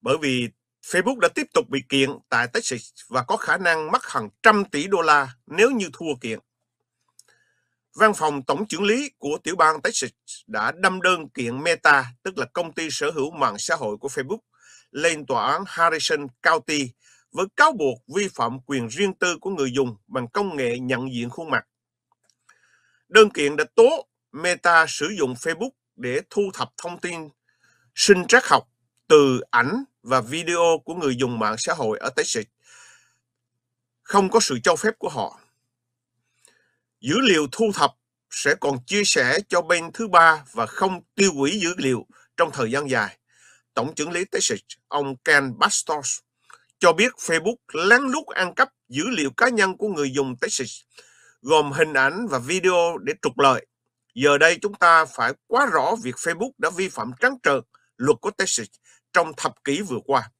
bởi vì Facebook đã tiếp tục bị kiện tại Texas và có khả năng mất hàng trăm tỷ đô la nếu như thua kiện. Văn phòng tổng trưởng lý của tiểu bang Texas đã đâm đơn kiện Meta, tức là công ty sở hữu mạng xã hội của Facebook, lên tòa án Harrison County với cáo buộc vi phạm quyền riêng tư của người dùng bằng công nghệ nhận diện khuôn mặt. Đơn kiện đã tố Meta sử dụng Facebook để thu thập thông tin sinh trắc học từ ảnh và video của người dùng mạng xã hội ở Texas không có sự cho phép của họ. Dữ liệu thu thập sẽ còn chia sẻ cho bên thứ ba và không tiêu hủy dữ liệu trong thời gian dài. Tổng trưởng lý Texas, ông Ken Bastos, cho biết Facebook lén lút ăn cắp dữ liệu cá nhân của người dùng Texas, gồm hình ảnh và video để trục lợi. Giờ đây chúng ta phải quá rõ việc Facebook đã vi phạm trắng trợn luật của Texas trong thập kỷ vừa qua.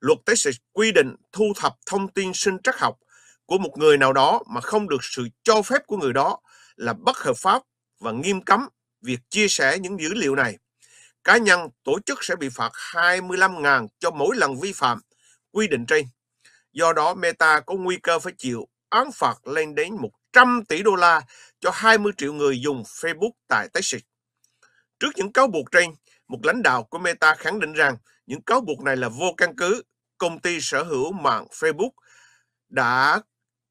Luật tế sẽ quy định thu thập thông tin sinh trắc học của một người nào đó mà không được sự cho phép của người đó là bất hợp pháp và nghiêm cấm việc chia sẻ những dữ liệu này. Cá nhân, tổ chức sẽ bị phạt 25.000 cho mỗi lần vi phạm quy định trên. Do đó, Meta có nguy cơ phải chịu án phạt lên đến 100 tỷ đô la cho 20 triệu người dùng Facebook tại Texas. Trước những cáo buộc trên, một lãnh đạo của Meta khẳng định rằng những cáo buộc này là vô căn cứ. Công ty sở hữu mạng Facebook đã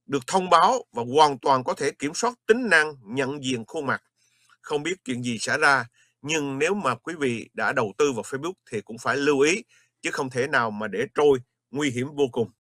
được thông báo và hoàn toàn có thể kiểm soát tính năng nhận diện khuôn mặt. Không biết chuyện gì xảy ra, nhưng nếu mà quý vị đã đầu tư vào Facebook thì cũng phải lưu ý, chứ không thể nào mà để trôi, nguy hiểm vô cùng.